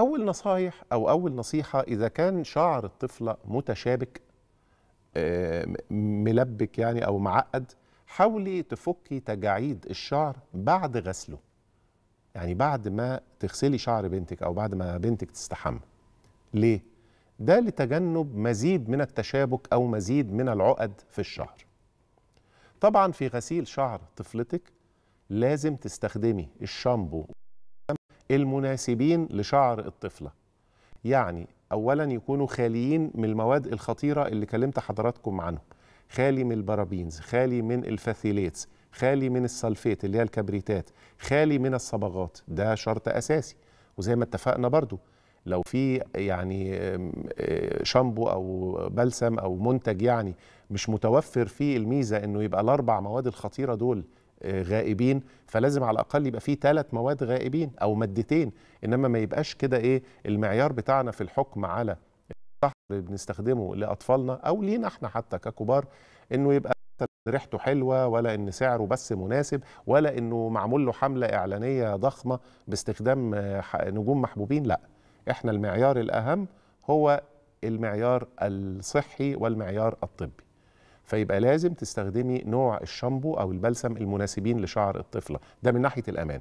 اول نصايح او اول نصيحه اذا كان شعر الطفله متشابك آه، ملبك يعني او معقد حاولي تفكي تجاعيد الشعر بعد غسله يعني بعد ما تغسلي شعر بنتك او بعد ما بنتك تستحمى ليه ده لتجنب مزيد من التشابك او مزيد من العقد في الشعر طبعا في غسيل شعر طفلتك لازم تستخدمي الشامبو المناسبين لشعر الطفلة يعني أولا يكونوا خاليين من المواد الخطيرة اللي كلمت حضراتكم عنهم خالي من البارابينز خالي من الفاثيليتس خالي من السلفيت اللي هي الكبريتات خالي من الصبغات ده شرط أساسي وزي ما اتفقنا برضو لو في يعني آه، شامبو او بلسم او منتج يعني مش متوفر فيه الميزه انه يبقى الاربع مواد الخطيره دول غائبين فلازم على الاقل يبقى فيه ثلاث مواد غائبين او مادتين انما ما يبقاش كده ايه المعيار بتاعنا في الحكم على الصحر اللي بنستخدمه لاطفالنا او لينا احنا حتى ككبار انه يبقى ريحته حلوه ولا ان سعره بس مناسب ولا انه معمول له حمله اعلانيه ضخمه باستخدام نجوم محبوبين لا احنا المعيار الاهم هو المعيار الصحي والمعيار الطبي فيبقى لازم تستخدمي نوع الشامبو او البلسم المناسبين لشعر الطفله ده من ناحيه الامان